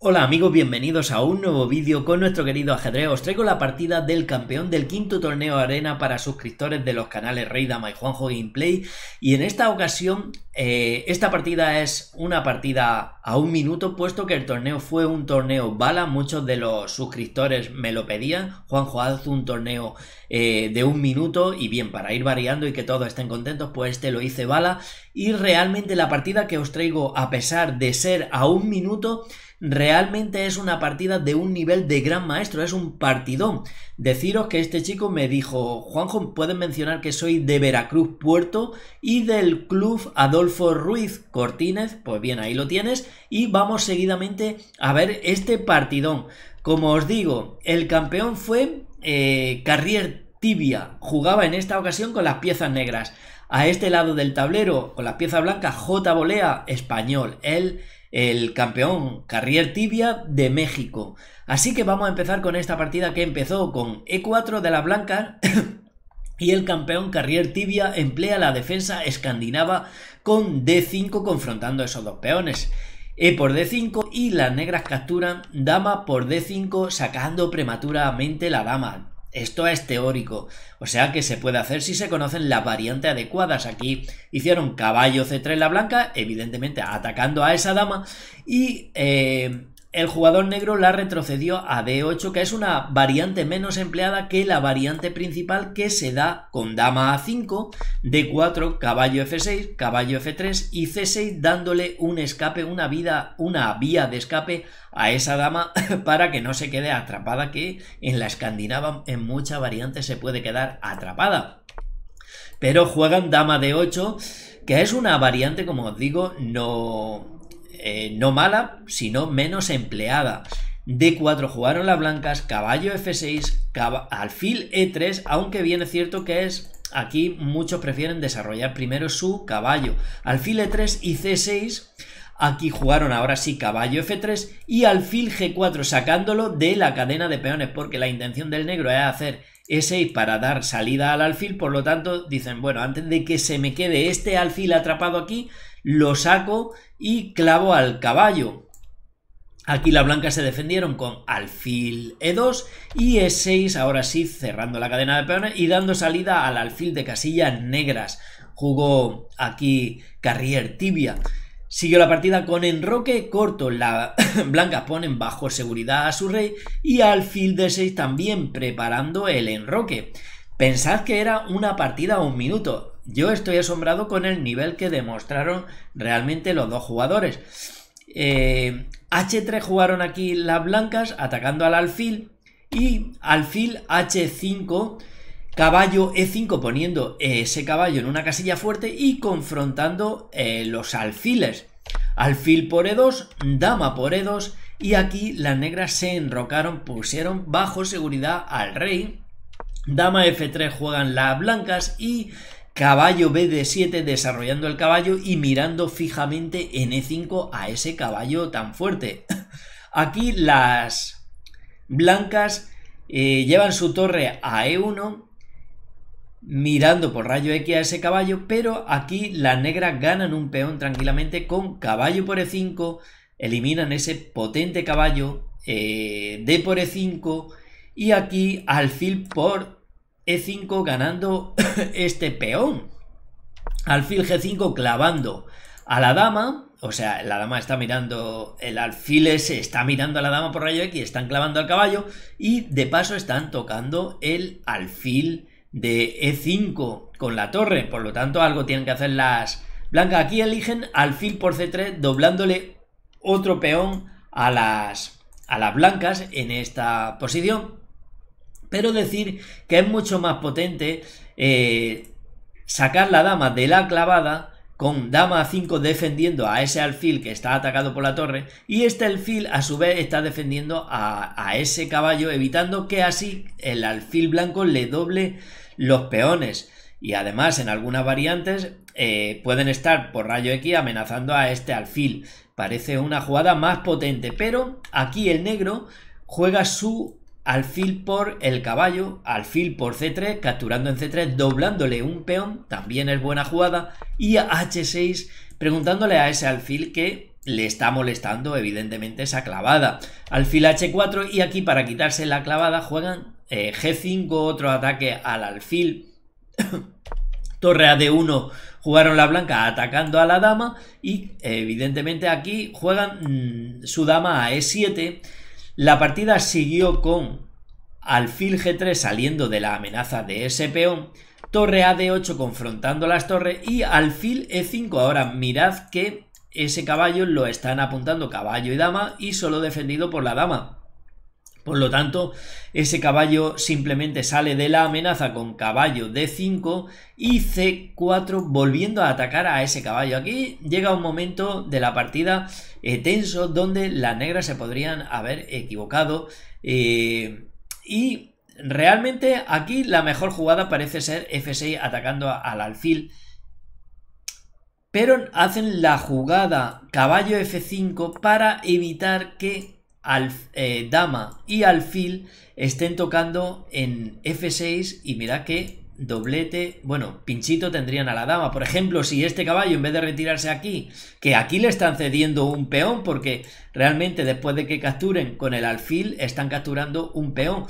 Hola amigos, bienvenidos a un nuevo vídeo con nuestro querido ajedrez. Os traigo la partida del campeón del quinto torneo arena para suscriptores de los canales Rey Dama y Juanjo Gameplay. Y en esta ocasión, eh, esta partida es una partida a un minuto, puesto que el torneo fue un torneo bala. Muchos de los suscriptores me lo pedían. Juanjo, hecho un torneo eh, de un minuto. Y bien, para ir variando y que todos estén contentos, pues este lo hice bala. Y realmente la partida que os traigo, a pesar de ser a un minuto, Realmente es una partida de un nivel de gran maestro, es un partidón. Deciros que este chico me dijo, Juanjo, pueden mencionar que soy de Veracruz Puerto y del club Adolfo Ruiz Cortínez, pues bien, ahí lo tienes, y vamos seguidamente a ver este partidón. Como os digo, el campeón fue eh, Carrier Tibia. Jugaba en esta ocasión con las piezas negras. A este lado del tablero, con las piezas blancas, J. Bolea, español. Él el campeón Carrier Tibia de México. Así que vamos a empezar con esta partida que empezó con E4 de la blanca y el campeón Carrier Tibia emplea la defensa escandinava con D5 confrontando esos dos peones. E por D5 y las negras capturan dama por D5 sacando prematuramente la dama. Esto es teórico, o sea que se puede hacer si se conocen las variantes adecuadas. Aquí hicieron caballo C3 la blanca, evidentemente atacando a esa dama, y eh, el jugador negro la retrocedió a D8, que es una variante menos empleada que la variante principal que se da con dama A5, D4, caballo F6, caballo F3 y C6 dándole un escape, una vida, una vía de escape a esa dama para que no se quede atrapada, que en la escandinava en muchas variantes se puede quedar atrapada. Pero juegan dama D8, que es una variante, como os digo, no eh, no mala, sino menos empleada. D4 jugaron las blancas, caballo F6, alfil E3, aunque bien es cierto que es aquí muchos prefieren desarrollar primero su caballo. Alfil E3 y C6, aquí jugaron ahora sí caballo F3 y alfil G4, sacándolo de la cadena de peones, porque la intención del negro es hacer E6 para dar salida al alfil, por lo tanto dicen, bueno, antes de que se me quede este alfil atrapado aquí, lo saco y clavo al caballo. Aquí la blanca se defendieron con alfil e2 y e6, ahora sí, cerrando la cadena de peones y dando salida al alfil de casillas negras. Jugó aquí Carrier tibia. Siguió la partida con enroque corto. las blanca ponen bajo seguridad a su rey y alfil de 6 también preparando el enroque. Pensad que era una partida a un minuto. Yo estoy asombrado con el nivel que demostraron realmente los dos jugadores. H3 eh, jugaron aquí las blancas atacando al alfil y alfil H5 caballo E5 poniendo eh, ese caballo en una casilla fuerte y confrontando eh, los alfiles. Alfil por E2, dama por E2 y aquí las negras se enrocaron, pusieron bajo seguridad al rey. Dama F3 juegan las blancas y caballo b de 7 desarrollando el caballo y mirando fijamente en e5 a ese caballo tan fuerte. Aquí las blancas eh, llevan su torre a e1 mirando por rayo X a ese caballo, pero aquí las negras ganan un peón tranquilamente con caballo por E5, eliminan ese potente caballo eh, D por E5 y aquí alfil por e5 ganando este peón. Alfil G5 clavando a la dama. O sea, la dama está mirando, el alfil se está mirando a la dama por rayo X, están clavando al caballo y de paso están tocando el alfil de E5 con la torre. Por lo tanto, algo tienen que hacer las blancas. Aquí eligen alfil por C3 doblándole otro peón a las, a las blancas en esta posición. Pero decir que es mucho más potente eh, sacar la dama de la clavada con dama a 5 defendiendo a ese alfil que está atacado por la torre y este alfil a su vez está defendiendo a, ese caballo evitando que así el alfil blanco le doble los peones y además en algunas variantes eh, pueden estar por rayo X amenazando a este alfil parece una jugada más potente pero aquí el negro juega su alfil por el caballo, alfil por c3, capturando en c3, doblándole un peón, también es buena jugada, y a h6, preguntándole a ese alfil que le está molestando evidentemente esa clavada. Alfil h4 y aquí para quitarse la clavada juegan eh, g5, otro ataque al alfil. Torre a d1 jugaron la blanca atacando a la dama y evidentemente aquí juegan mm, su dama a e7 la partida siguió con alfil G3 saliendo de la amenaza de ese peón, torre A d 8 confrontando las torres y alfil E5. Ahora mirad que ese caballo lo están apuntando caballo y dama y solo defendido por la dama. Por lo tanto, ese caballo simplemente sale de la amenaza con caballo D5 y C4 volviendo a atacar a ese caballo. Aquí llega un momento de la partida eh, tenso donde las negras se podrían haber equivocado eh, y realmente aquí la mejor jugada parece ser F6 atacando al alfil. Pero hacen la jugada caballo F5 para evitar que al, eh, dama y alfil estén tocando en F6 y mira que doblete, bueno, pinchito tendrían a la dama. Por ejemplo, si este caballo en vez de retirarse aquí, que aquí le están cediendo un peón porque realmente después de que capturen con el alfil están capturando un peón.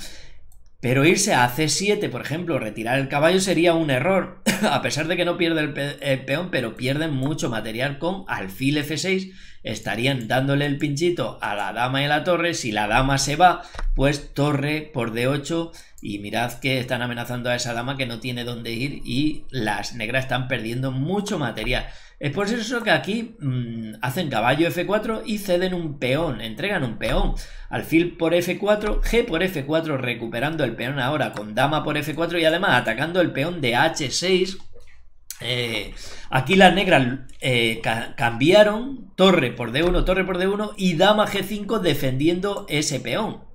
Pero irse a C7, por ejemplo, retirar el caballo sería un error, a pesar de que no pierde el, peón, pero pierden mucho material con alfil F6, estarían dándole el pinchito a la dama y la torre, si la dama se va, pues torre por D8 y mirad que están amenazando a esa dama que no tiene dónde ir y las negras están perdiendo mucho material. Es por eso que aquí mm, hacen caballo F4 y ceden un peón, entregan un peón. Alfil por F4, G por F4 recuperando el peón ahora con dama por F4 y además atacando el peón de H6. Eh, aquí las negras eh, cambiaron torre por D1, torre por D1 y dama G5 defendiendo ese peón.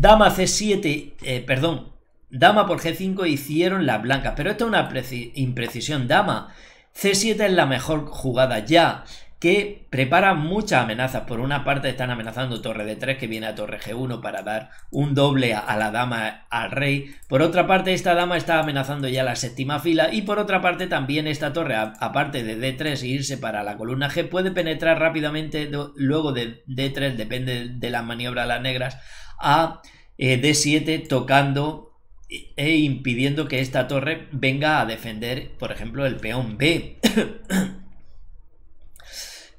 Dama C7, eh, perdón, dama por G5 hicieron las blancas, pero esto es una imprecisión. Dama C7 es la mejor jugada ya que prepara muchas amenazas. Por una parte están amenazando torre d3 que viene a torre g1 para dar un doble a la dama al rey. Por otra parte esta dama está amenazando ya la séptima fila y por otra parte también esta torre aparte de d3 e irse para la columna g puede penetrar rápidamente luego de d3 depende de la maniobra de las negras a eh, d7 tocando e, e impidiendo que esta torre venga a defender por ejemplo el peón b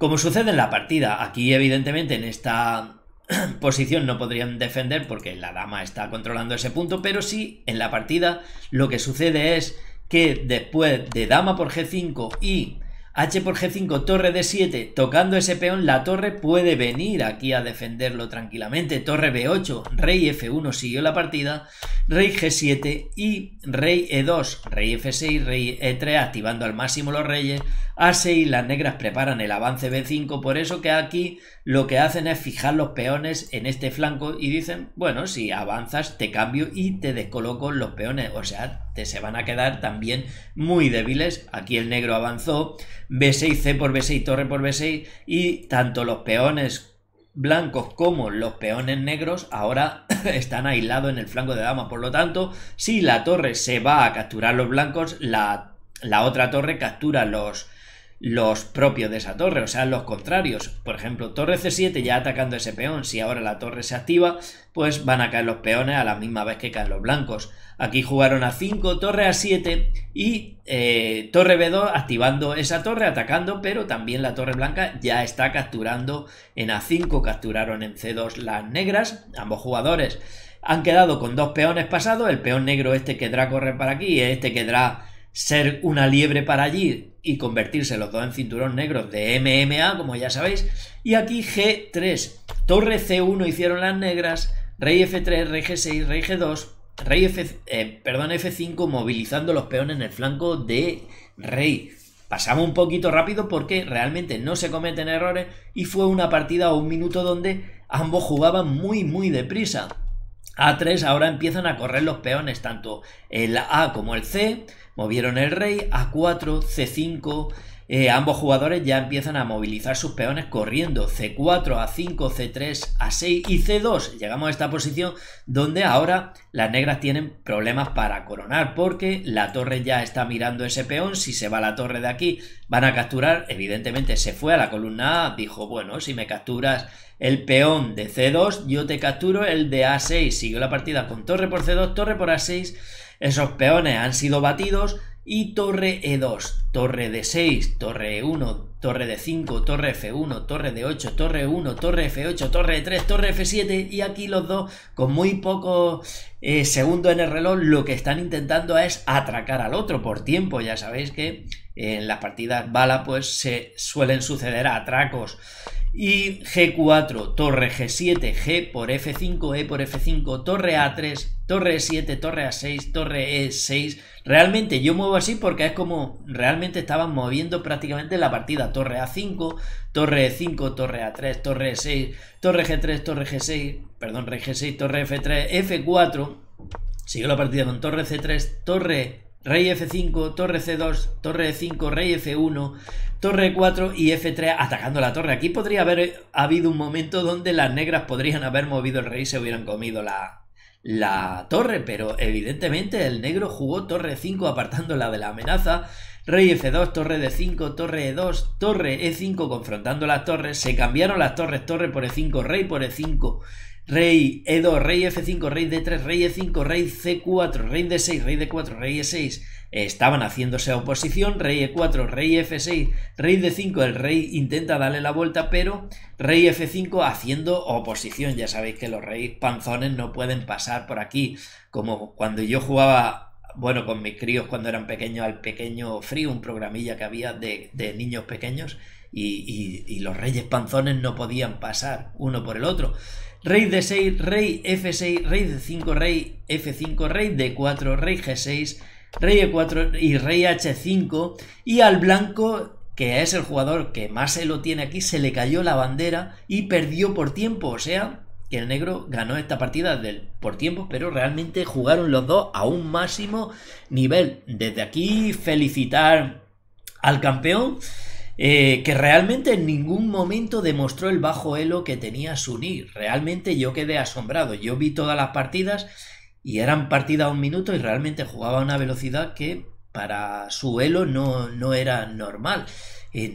Como sucede en la partida, aquí evidentemente en esta posición no podrían defender porque la dama está controlando ese punto, pero sí en la partida lo que sucede es que después de dama por g5 y h por g5 torre d7 tocando ese peón, la torre puede venir aquí a defenderlo tranquilamente. Torre b8, rey f1 siguió la partida, rey g7 y rey e2, rey f6, rey e3 activando al máximo los reyes, a6, las negras preparan el avance B5, por eso que aquí lo que hacen es fijar los peones en este flanco y dicen, bueno, si avanzas te cambio y te descoloco los peones, o sea, te se van a quedar también muy débiles. Aquí el negro avanzó, B6, C por B6, torre por B6 y tanto los peones blancos como los peones negros ahora están aislados en el flanco de dama. Por lo tanto, si la torre se va a capturar los blancos, la, la otra torre captura los, los propios de esa torre, o sea, los contrarios. Por ejemplo, torre C7 ya atacando ese peón, si ahora la torre se activa, pues van a caer los peones a la misma vez que caen los blancos. Aquí jugaron a 5, torre A7 y eh, torre B2 activando esa torre, atacando, pero también la torre blanca ya está capturando en A5, capturaron en C2 las negras, ambos jugadores. Han quedado con dos peones pasados, el peón negro este quedará correr para aquí, y este quedará ser una liebre para allí, y convertirse los dos en cinturón negros de MMA, como ya sabéis. Y aquí G3, torre C1 hicieron las negras, rey F3, rey G6, rey G2, rey F, eh, F5 movilizando los peones en el flanco de rey. Pasamos un poquito rápido porque realmente no se cometen errores y fue una partida o un minuto donde ambos jugaban muy muy deprisa. A3 ahora empiezan a correr los peones, tanto el A como el C, movieron el rey, A4, C5, eh, ambos jugadores ya empiezan a movilizar sus peones corriendo C4 a 5, C3 a 6 y C2. Llegamos a esta posición donde ahora las negras tienen problemas para coronar porque la torre ya está mirando ese peón. Si se va la torre de aquí van a capturar. Evidentemente se fue a la columna A. Dijo, bueno, si me capturas el peón de C2, yo te capturo el de A6. Siguió la partida con torre por C2, torre por A6. Esos peones han sido batidos y torre E2, torre D6, torre E1, torre D5, torre F1, torre D8, torre 1, e torre F8, torre 3, e torre F7 y aquí los dos con muy poco eh, segundo en el reloj lo que están intentando es atracar al otro por tiempo, ya sabéis que en las partidas bala pues se suelen suceder atracos. Y G4, torre G7, G por F5, E por F5, torre A3, torre E7, torre A6, torre E6. Realmente yo muevo así porque es como realmente estaban moviendo prácticamente la partida. Torre A5, torre E5, torre A3, torre E6, torre G3, torre G6, perdón, rey G6, torre F3, F4. Siguió la partida con torre C3, torre rey F5, torre C2, torre E5, rey F1, torre 4 y F3 atacando la torre. Aquí podría haber habido un momento donde las negras podrían haber movido el rey y se hubieran comido la, torre, pero evidentemente el negro jugó torre 5 apartándola de la amenaza. Rey F2, torre D5, torre E2, torre E5 confrontando las torres. Se cambiaron las torres, torre por E5, rey por E5 Rey E2, rey F5, rey D3, rey E5, rey C4, rey D6, rey D4, rey E6. Estaban haciéndose oposición, rey E4, rey F6, rey D5, el rey intenta darle la vuelta, pero rey F5 haciendo oposición. Ya sabéis que los reyes panzones no pueden pasar por aquí, como cuando yo jugaba bueno, con mis críos cuando eran pequeños, al pequeño frío, un programilla que había de, niños pequeños, y, los reyes panzones no podían pasar uno por el otro. Rey d 6, rey F6, rey d 5, rey F5, rey D4, rey G6, rey E4 y rey H5. Y al blanco, que es el jugador que más se lo tiene aquí, se le cayó la bandera y perdió por tiempo. O sea, que el negro ganó esta partida del, por tiempo, pero realmente jugaron los dos a un máximo nivel. Desde aquí felicitar al campeón. Eh, que realmente en ningún momento demostró el bajo elo que tenía Suni Realmente yo quedé asombrado. Yo vi todas las partidas y eran partidas a un minuto y realmente jugaba a una velocidad que para su elo no, no era normal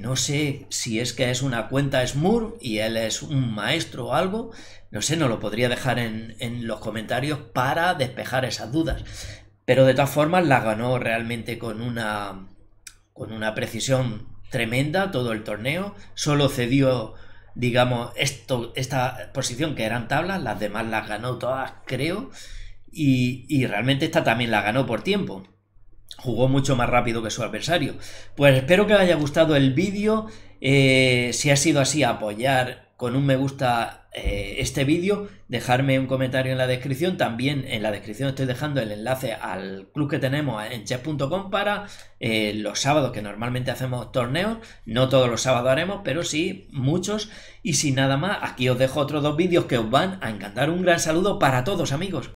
no sé si es que es una cuenta Smur y él es un maestro o algo, no sé, no lo podría dejar en, los comentarios para despejar esas dudas. Pero de todas formas la ganó realmente con una, con una precisión tremenda todo el torneo, solo cedió digamos, esto, esta posición que eran tablas, las demás las ganó todas, creo, y, y realmente esta también la ganó por tiempo jugó mucho más rápido que su adversario. Pues espero que os haya gustado el vídeo. Eh, si ha sido así, apoyar con un me gusta eh, este vídeo, dejarme un comentario en la descripción. También en la descripción estoy dejando el enlace al club que tenemos en chess.com para eh, los sábados, que normalmente hacemos torneos. No todos los sábados haremos, pero sí muchos. Y sin nada más, aquí os dejo otros dos vídeos que os van a encantar. Un gran saludo para todos, amigos.